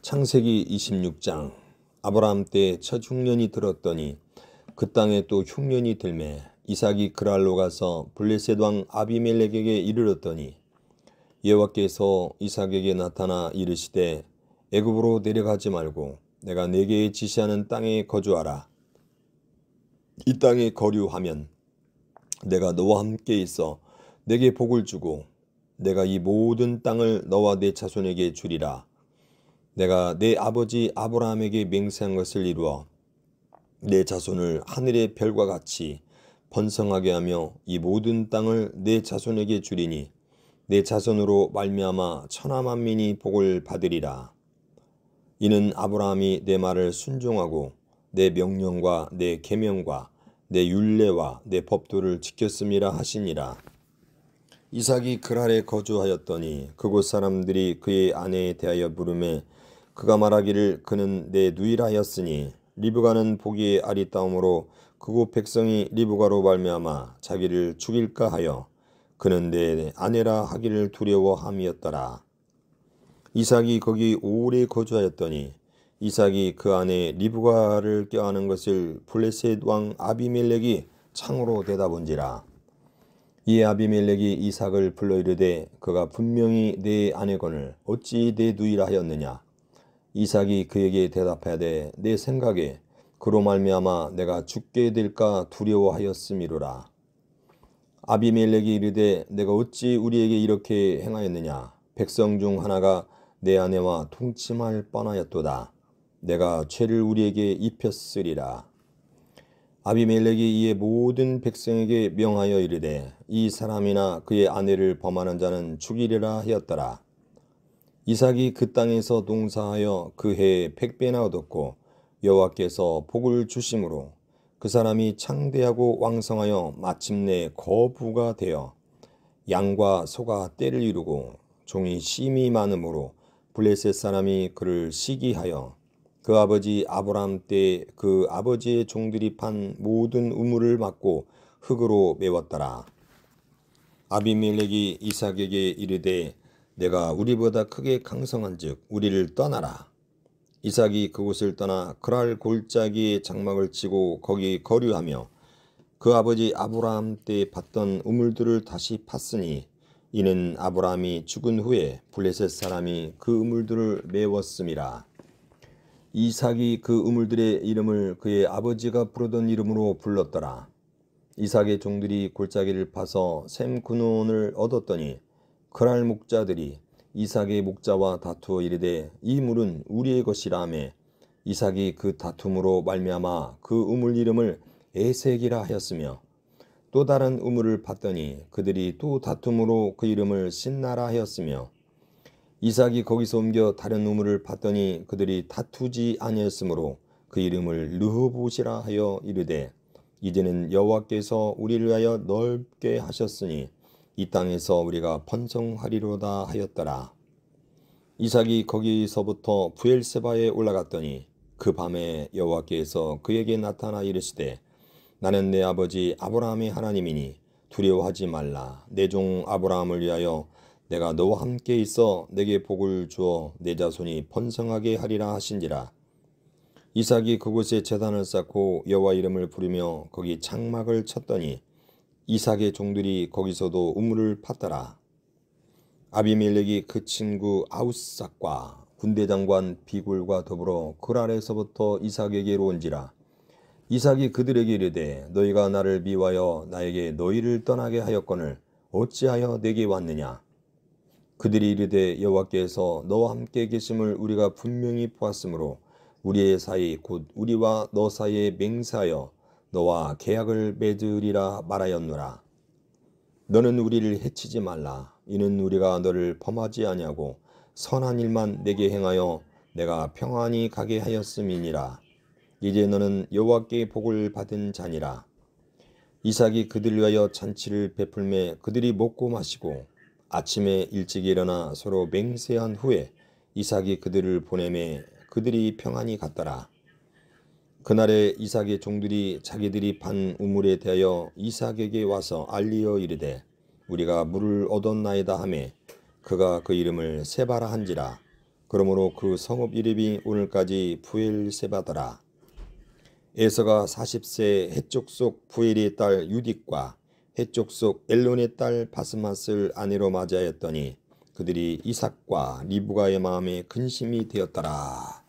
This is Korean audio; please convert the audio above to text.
창세기 26장 아브라함 때 첫 흉년이 들었더니 그 땅에 또 흉년이 들매 이삭이 그랄로 가서 블레셋 왕 아비멜렉에게 이르렀더니 여호와께서 이삭에게 나타나 이르시되 애굽으로 내려가지 말고 내가 네게 지시하는 땅에 거주하라 이 땅에 거류하면 내가 너와 함께 있어 내게 복을 주고 내가 이 모든 땅을 너와 내 자손에게 주리라 내가 내 아버지 아브라함에게 맹세한 것을 이루어 내 자손을 하늘의 별과 같이 번성하게 하며 이 모든 땅을 내 자손에게 주리니 내 자손으로 말미암아 천하 만민이 복을 받으리라. 이는 아브라함이 내 말을 순종하고 내 명령과 내 계명과 내 율례와 내 법도를 지켰음이라 하시니라. 이삭이 그랄에 거주하였더니 그곳 사람들이 그의 아내에 대하여 물음에 그가 말하기를 그는 내 누이라였으니 리브가는 보기 아리따움으로 그곳 백성이 리브가로 말미암아 자기를 죽일까 하여 그는 내 아내라 하기를 두려워함이었더라. 이삭이 거기 오래 거주하였더니 이삭이 그 안에 리브가를 껴안은 것을 블레셋 왕 아비멜렉이 창으로 대답본지라 이 아비멜렉이 이삭을 불러 이르되 그가 분명히 내 아내건을 어찌 내 누이라 하였느냐 이삭이 그에게 대답하되 내 생각에 그로 말미암아 내가 죽게 될까 두려워하였음이로라. 아비멜렉이 이르되 내가 어찌 우리에게 이렇게 행하였느냐 백성 중 하나가 내 아내와 통침할 뻔하였도다. 내가 죄를 우리에게 입혔으리라. 아비멜렉이 이에 모든 백성에게 명하여 이르되 이 사람이나 그의 아내를 범하는 자는 죽이리라 하였더라. 이삭이 그 땅에서 농사하여 그 해에 백배나 얻었고 여호와께서 복을 주심으로 그 사람이 창대하고 왕성하여 마침내 거부가 되어 양과 소가 때를 이루고 종이 심이 많음으로 블레셋 사람이 그를 시기하여 그 아버지 아브라함때그 아버지의 종들이 판 모든 우물을 막고 흙으로 메웠더라. 아비멜렉이 이삭에게 이르되 내가 우리보다 크게 강성한즉 우리를 떠나라. 이삭이 그곳을 떠나 그랄 골짜기에 장막을 치고 거기 거류하며 그 아버지 아브라함 때 봤던 우물들을 다시 팠으니 이는 아브라함이 죽은 후에 블레셋 사람이 그 우물들을 메웠음이라. 이삭이 그 우물들의 이름을 그의 아버지가 부르던 이름으로 불렀더라. 이삭의 종들이 골짜기를 파서 샘 근원을 얻었더니 그랄 목자들이 이삭의 목자와 다투어 이르되 이 물은 우리의 것이라매 이삭이 그 다툼으로 말미암아 그 우물 이름을 에색이라 하였으며 또 다른 우물을 봤더니 그들이 또 다툼으로 그 이름을 신나라 하였으며 이삭이 거기서 옮겨 다른 우물을 봤더니 그들이 다투지 아니었으므로 그 이름을 르호봇이라 하여 이르되 이제는 여호와께서 우리를 위하여 넓게 하셨으니 이 땅에서 우리가 번성하리로다 하였더라. 이삭이 거기서부터 부엘세바에 올라갔더니 그 밤에 여호와께서 그에게 나타나 이르시되 나는 내 아버지 아브라함의 하나님이니 두려워하지 말라 내 종 아브라함을 위하여 내가 너와 함께 있어 내게 복을 주어 내 자손이 번성하게 하리라 하신지라 이삭이 그곳에 제단을 쌓고 여호와 이름을 부르며 거기 장막을 쳤더니 이삭의 종들이 거기서도 우물을 팠더라. 아비멜렉이 그 친구 아우삭과 군대장관 비굴과 더불어 그랄에서부터 이삭에게로 온지라. 이삭이 그들에게 이르되 너희가 나를 미워하여 나에게 너희를 떠나게 하였거늘 어찌하여 내게 왔느냐. 그들이 이르되 여호와께서 너와 함께 계심을 우리가 분명히 보았으므로 우리의 사이 곧 우리와 너 사이에 맹세하여 너와 계약을 맺으리라 말하였노라. 너는 우리를 해치지 말라. 이는 우리가 너를 범하지 아니하고 선한 일만 내게 행하여 내가 평안히 가게 하였음이니라. 이제 너는 여호와께 복을 받은 자니라. 이삭이 그들 위하여 잔치를 베풀매 그들이 먹고 마시고 아침에 일찍 일어나 서로 맹세한 후에 이삭이 그들을 보내매 그들이 평안히 갔더라. 그날에 이삭의 종들이 자기들이 반 우물에 대하여 이삭에게 와서 알리어 이르되 우리가 물을 얻었나이다 하매 그가 그 이름을 세바라 한지라 그러므로 그 성읍 이름이 오늘까지 부엘 세바더라 에서가 40세 해쪽 속 부엘의 딸 유딕과 해쪽 속 엘론의 딸 바스맛을 아내로 맞이하였더니 그들이 이삭과 리브가의 마음에 근심이 되었더라.